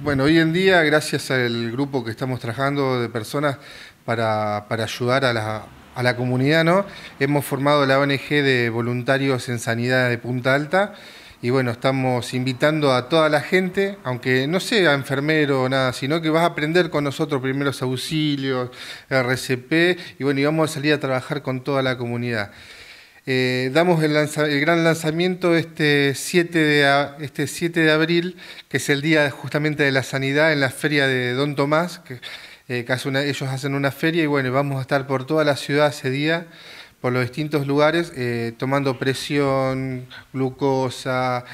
Bueno, hoy en día, gracias al grupo que estamos trabajando de personas para, ayudar a la, comunidad, hemos formado la ONG de voluntarios en sanidad de Punta Alta y bueno, estamos invitando a toda la gente, aunque no sea enfermero o nada, sino que vas a aprender con nosotros primeros auxilios, RCP y bueno, y vamos a salir a trabajar con toda la comunidad. Eh, damos el, gran lanzamiento este 7, de, este 7 de abril, que es el día justamente de la sanidad en la feria de Don Tomás, que, eh, ellos hacen una feria y bueno, vamos a estar por toda la ciudad ese día, por los distintos lugares, eh, tomando presión, glucosa,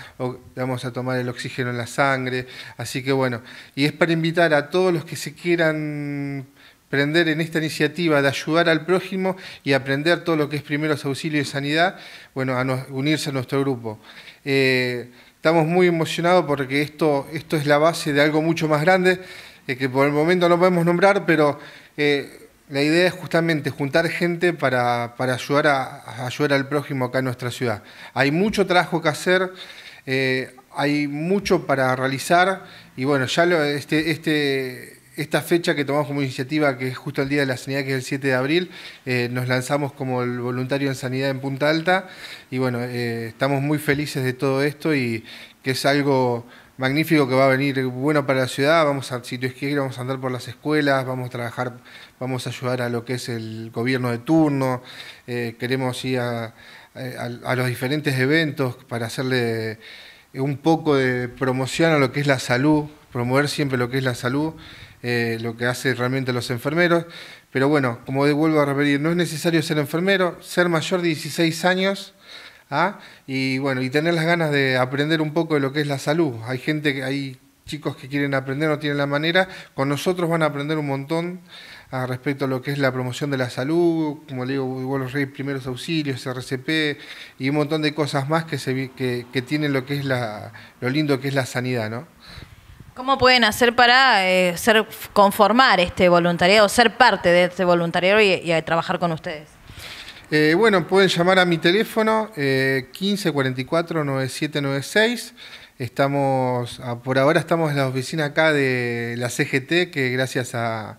vamos a tomar el oxígeno en la sangre, así que bueno, y es para invitar a todos los que se quieran prender en esta iniciativa de ayudar al prójimo y aprender todo lo que es primeros auxilio y sanidad, bueno, a unirse a nuestro grupo. Eh, estamos muy emocionados porque esto, esto es la base de algo mucho más grande, eh, que por el momento no podemos nombrar, pero eh, la idea es justamente juntar gente para, ayudar, ayudar al prójimo acá en nuestra ciudad. Hay mucho trabajo que hacer hay mucho para realizar y bueno, ya este, este esta fecha que tomamos como iniciativa, que es justo el Día de la Sanidad, que es el 7 de abril, eh, nos lanzamos como el voluntario en sanidad en Punta Alta y bueno, eh, estamos muy felices de todo esto y que es algo magnífico que va a venir bueno para la ciudad, vamos a, si es que vamos a andar por las escuelas, vamos a trabajar, vamos a ayudar a lo que es el gobierno de turno, eh, queremos ir a los diferentes eventos para hacerle un poco de promoción a lo que es la salud, promover siempre lo que es la salud. Eh, lo que hacen realmente los enfermeros. Pero bueno, como vuelvo a repetir, no es necesario ser enfermero, ser mayor de 16 años ¿ah? y bueno, y tener las ganas de aprender un poco de lo que es la salud. Hay gente que hay chicos que quieren aprender, no tienen la manera, con nosotros van a aprender un montón ah, respecto a lo que es la promoción de la salud, como le digo, igual los reyes primeros auxilios, RCP y un montón de cosas más que, se, que, que tienen lo que es la, lo lindo que es la sanidad, ¿no? ¿Cómo pueden hacer para eh, ser, conformar este voluntariado, ser parte de este voluntariado y, trabajar con ustedes? Eh, bueno, pueden llamar a mi teléfono eh, 1544-9796. Estamos, ah, por ahora estamos en la oficina acá de la CGT, que gracias a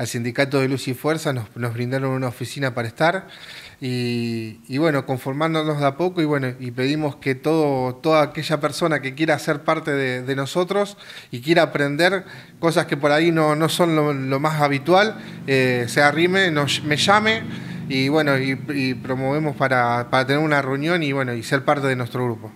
al Sindicato de Luz y Fuerza, nos, nos brindaron una oficina para estar y, bueno, conformándonos de a poco y bueno, y pedimos que todo, toda aquella persona que quiera ser parte de, nosotros y quiera aprender cosas que por ahí no, son lo, más habitual, eh, se arrime, nos, me llame y bueno, y, promovemos para, para tener una reunión y bueno, y ser parte de nuestro grupo.